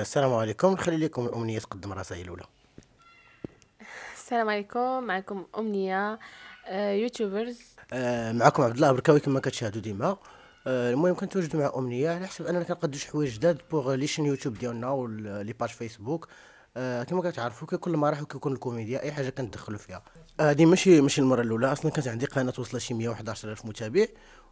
السلام عليكم نخلي لكم الامنيه تقدم راسها هي الاولى السلام عليكم معكم امنيه آه، يوتيوبرز آه، معكم عبد الله بركاوي كما كتشاهدوا ديما آه، المهم كنتواجدوا مع امنيه على حسب اننا كنقدوا شي حوايج جداد بوغ لي شين يوتيوب ديالنا ولي باج فيسبوك آه، كما كتعرفوا كل ما راح كيكون الكوميديا اي حاجه كندخلوا فيها هذه آه ماشي ماشي المره الاولى اصلا كانت عندي قناه وصلت شي 111 الف متابع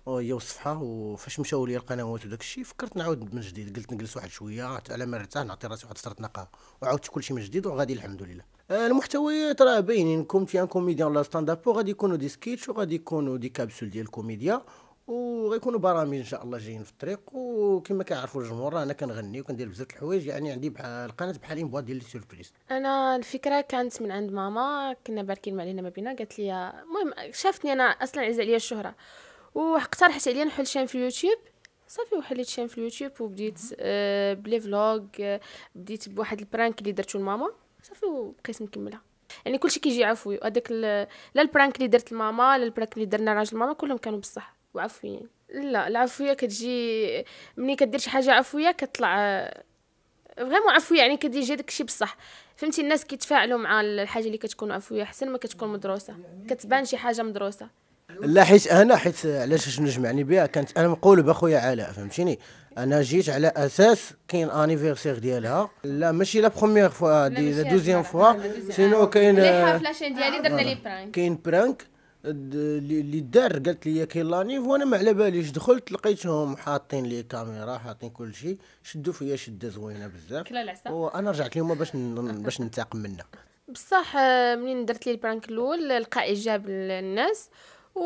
وهي وصفحه وفاش مشاو لي القنوات وداك الشيء فكرت نعاود من جديد قلت نجلس واحد شويه على ما نرتاح نعطي راسي واحد فتره نقاهه وعاودت كلشي من جديد وغادي الحمد لله آه المحتويات راه باينين كوميديان كوميديان ولا ستاند اب وغادي يكونوا دي سكيتش وغادي يكونوا دي كابسول ديال الكوميديا وغيكونوا برامج ان شاء الله جايين في الطريق وكما كيعرفوا الجمهور انا كنغني وكندير بزاف الحوايج يعني عندي بحال القناه بحال ان ديال لي سوربريز انا الفكره كانت من عند ماما كنا باركين علينا ما بينا قالت لي المهم شافتني انا اصلا عز عليا الشهره واقترحت عليا نحل شان في اليوتيوب صافي وحليت شان في اليوتيوب وبديت آه، بلي فلوغ آه، بديت بواحد البرانك اللي درتو لماما صافي وبقيت مكمله يعني كلشي كيجي عفوي هذاك لا البرانك اللي درت لماما لا البرانك اللي درنا راجل ماما كلهم كانوا بصح وعفويين لا العفويه كتجي ملي كدير شي حاجه عفويه كتطلع فريمون عفويه يعني جا داكشي بصح فهمتي الناس كيتفاعلوا مع الحاجه اللي كتكون عفويه احسن ما كتكون مدروسه كتبان شي حاجه مدروسه لا حيت انا حيت علاش شنو جمعني بها كانت انا مقولب اخويا علاء فهمتيني انا جيت على اساس كاين انيفيرسير ديالها لا ماشي لا بروميير فوا دي لا دوزيام فوا سينو كاين الحفله ديالي درنا لي برانك آه. كاين برانك اللي دار قالت لي كاين لانيف وانا ما على باليش دخلت لقيتهم حاطين لي كاميرا حاطين كل شيء شدوا فيا شده زوينه بزاف وانا رجعت لهم باش باش ننتقم منها بصح منين درت لي البرانك الاول لقى اعجاب الناس و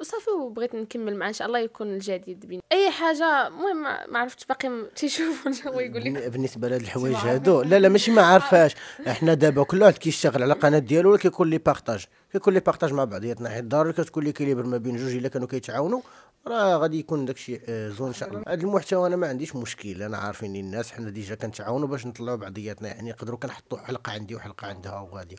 وصافي وبغيت نكمل معاه ان شاء الله يكون الجديد بين اي حاجه المهم ما عرفتش باقي تيشوفوا ان شاء الله يقول لك بالنسبه لهاد الحوايج هادو لا لا ماشي ما عارفاش احنا دابا كل واحد كيشتغل على القناه ديالو ولا كيكون لي بارطاج كيكون لي بارطاج مع بعضياتنا حيت ضروري كتكون لي كيليبر ما بين جوج الا كانوا كيتعاونوا راه غادي يكون داكشي آه، زون ان شاء الله هذا المحتوى انا ما عنديش مشكل انا عارفين الناس حنا ديجا كنتعاونوا باش نطلعوا بعضياتنا يعني نقدروا كنحطوا حلقه عندي وحلقه عندها وغادي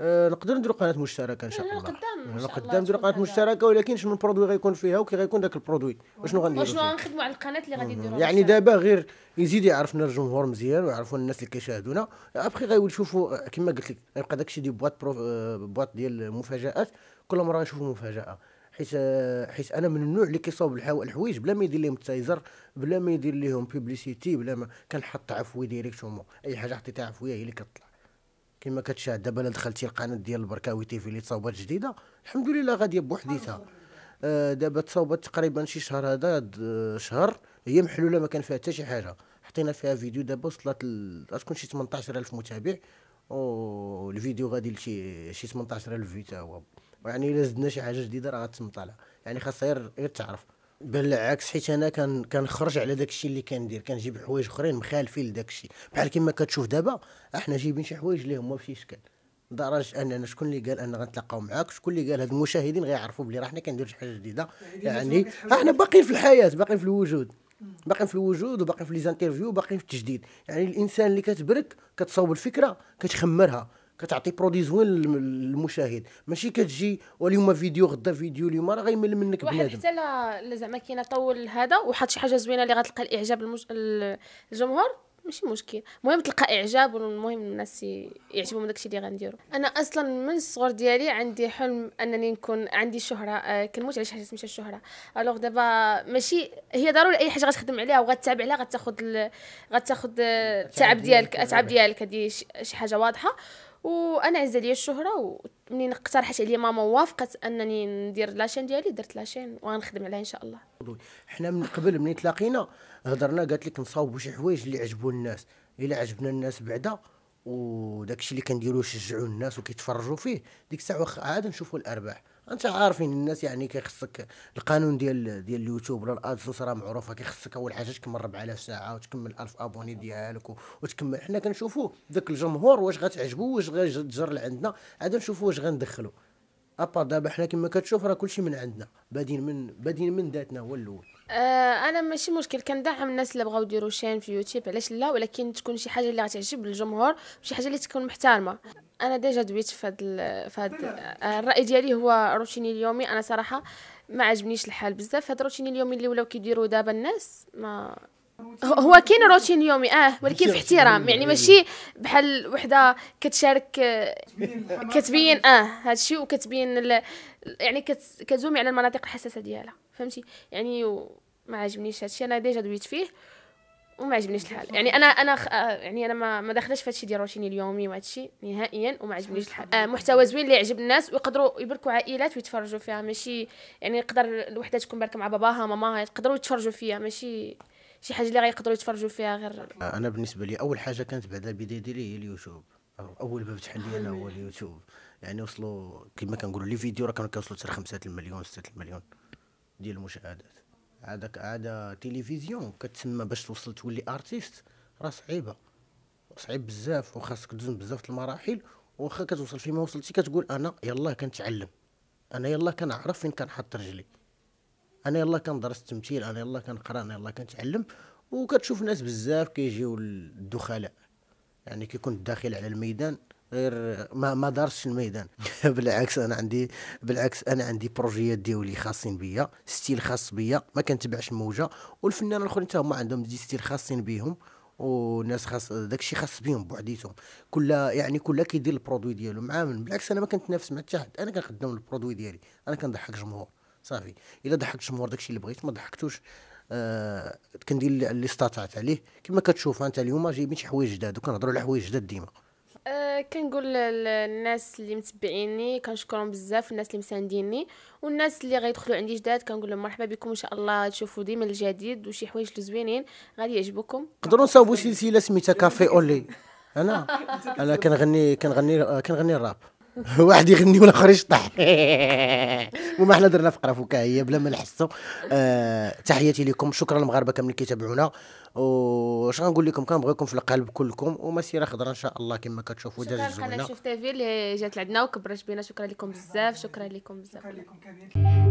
آه، نقدر نديرو قناه مشتركه ان شاء آه، الله قدام آه، قدام نديرو قناه مشتركه ولكن شنو البرودوي غيكون فيها وكي غيكون داك البرودوي وشنو غنديرو وشنو غنخدموا على القناه اللي غادي نديروها يعني دابا غير يزيد يعرفنا الجمهور مزيان ويعرفوا الناس اللي كيشاهدونا ابخي غيولي يشوفوا كما قلت لك غيبقى داك الشيء ديال بواط بواط ديال المفاجات كل مره غنشوفوا مفاجاه حيت حيت انا من النوع اللي كيصاوب الحوايج بلا ما يدير لهم تايزر بلا ما يدير لهم بيبليسيتي بلا ما كنحط عفوي ديريكتومون اي حاجه حطيتها عفويه هي اللي كتطلع كما كتشاهد دابا انا دخلتي القناه ديال البركاوي تيفي اللي تصاوبات جديده الحمد لله غاديه بوحديتها آه، دابا تصاوبات تقريبا شي شهر هذا شهر هي محلوله ما كان فيها حتى شي حاجه حطينا فيها فيديو دابا وصلت غتكون شي 18000 متابع والفيديو غادي لشي شي 18000 فيو تا هو يعني الا زدنا شي حاجه جديده راه غتسمطلها يعني خاصها غير تعرف بالعكس حيت انا كان كنخرج على داك الشيء اللي كندير كنجيب حوايج اخرين مخالفين لداك الشيء بحال كما كتشوف دابا احنا جايبين شي حوايج اللي هما في اشكال شكل لدرجه اننا شكون اللي قال ان غنتلاقاو معاك شكون اللي قال هاد المشاهدين غيعرفوا بلي راه حنا كنديروا شي حاجه جديده يعني, يعني احنا باقيين في الحياه باقيين في الوجود باقيين في الوجود وباقيين في لي زانترفيو وباقيين في التجديد يعني الانسان اللي كتبرك كتصاوب الفكره كتخمرها كتعطي برودي زوين للمشاهد ماشي كتجي واليوم فيديو غدا فيديو اليوم راه غيمل منك واحد بنادم واحد حتى زعما كاينه طول هذا وحط شي حاجه زوينه اللي غتلقى الاعجاب المش... الجمهور ماشي مشكل المهم تلقى اعجاب والمهم الناس يعجبهم داكشي اللي غنديرو انا اصلا من الصغر ديالي عندي حلم انني نكون عندي شهره آه، كنموت على شي حاجه سميتها الشهره الوغ دابا ماشي هي ضروري اي حاجه غتخدم عليها وغتتابع عليها غتاخد غتاخذ غتاخد آه، التعب ديالك التعب ديالك هذه شي حاجه واضحه وانا وانعزل ليا الشهره ومنين اقترحت عليا ماما وافقت انني ندير لاشين ديالي درت لاشين وغنخدم عليها ان شاء الله حنا من قبل منين تلاقينا هضرنا قالت لك نصاوبوا شي حوايج اللي عجبوا الناس الا عجبنا الناس بعدا وداكشي اللي كنديروه يشجعوا الناس وكيتفرجوا فيه ديك الساعه عاد نشوفوا الارباح انت عارفين الناس يعني كيخصك القانون ديال ديال اليوتيوب ولا الادسوس راه معروفه كيخصك اول حاجه تكمل 4000 ساعه وتكمل 1000 ابوني ديالك وتكمل حنا كنشوفوا ذاك الجمهور واش غتعجبو واش غتجر لعندنا عاد نشوفوا واش غندخلو ابا دابا حنا كما كتشوف راه كلشي من عندنا بادين من بادين من ذاتنا هو الاول آه انا ماشي مشكل كندعم الناس اللي بغاو يديروا شين في يوتيوب علاش لا ولكن تكون شي حاجه اللي غتعجب الجمهور شي حاجه اللي تكون محترمه انا ديجا دويت في هاد في الراي ديالي هو روتيني اليومي انا صراحه ما عجبنيش الحال بزاف هاد روتيني اليومي اللي ولاو كيديروا دابا الناس ما هو كاين روتين يومي اه ولكن في احترام يعني ماشي بحال وحده كتشارك كتبين اه هادشي وكتبين يعني كتزومي على المناطق الحساسه ديالها فهمتي يعني ما عجبنيش هادشي انا ديجا دويت فيه وما عجبنيش الحال يعني انا انا خ... آه، يعني انا ما ما داخلاش في هادشي ديال روتيني اليومي وهادشي نهائيا وما عجبنيش الحال آه محتوى زوين اللي يعجب الناس ويقدروا يبركوا عائلات ويتفرجوا فيها ماشي يعني يقدر الوحده تكون باركه مع باباها ماماها يقدروا يتفرجوا فيها ماشي شي حاجه اللي غيقدروا يتفرجوا فيها غير آه، انا بالنسبه لي اول حاجه كانت بعدا البدايه ديالي هي اليوتيوب اول باب تحل لي انا هو اليوتيوب يعني وصلوا كما كنقولوا لي فيديو راه كانوا كيوصلوا حتى 5 المليون 6 المليون ديال المشاهدات عادك عاده تلفزيون كتسمى باش توصل تولي ارتيست راه صعيبه صعيب بزاف وخاصك تدوز بزاف المراحل واخا كتوصل فيما وصلتي كتقول انا يلاه كنتعلم انا يلاه كنعرف فين كنحط رجلي انا يلاه كندرس التمثيل انا يلاه كنقرا انا يلاه كنتعلم وكتشوف ناس بزاف كيجيو الدخلاء يعني كيكون الداخل على الميدان غير ما ما دارش الميدان بالعكس انا عندي بالعكس انا عندي بروجيات ديالي خاصين بيا ستيل خاص بيا ما كنتبعش الموجه والفنان الاخرين حتى هما عندهم دي ستيل خاصين بيهم والناس خاص داكشي خاص بهم بوحديتهم كل يعني كل كيدير البرودوي ديالو معامل بالعكس انا ما كنتنافس مع حتى حد انا كنخدم البرودوي ديالي انا كنضحك الجمهور صافي الا ضحكت الجمهور داكشي اللي بغيت ما ضحكتوش آه كندير اللي استطعت عليه كما كتشوف انت اليوم جايبين شي حوايج جداد وكنهضروا على حوايج جداد ديما أه كنقول للناس اللي متبعيني كنشكرهم بزاف الناس اللي مسانديني والناس اللي غيدخلوا عندي جداد كنقول لهم مرحبا بكم ان شاء الله تشوفوا ديما الجديد وشي حوايج زوينين غادي يعجبوكم نقدروا نصاوبوا سلسله سميتها كافي اولي انا انا كنغني كنغني كنغني الراب واحد يغني والاخر يشطح وما احنا درنا فقره فكاهيه بلا ما نحسوا آه تحياتي لكم شكرا المغاربه كامل اللي كيتابعونا واش غنقول لكم كنبغيكم في القلب كلكم ومسيره خضراء ان شاء الله كما كتشوفوا دار شكرا قناه شوف تيفي اللي جات لعندنا وكبرت بينا شكرا لكم بزاف شكرا لكم بزاف شكرا لكم كبير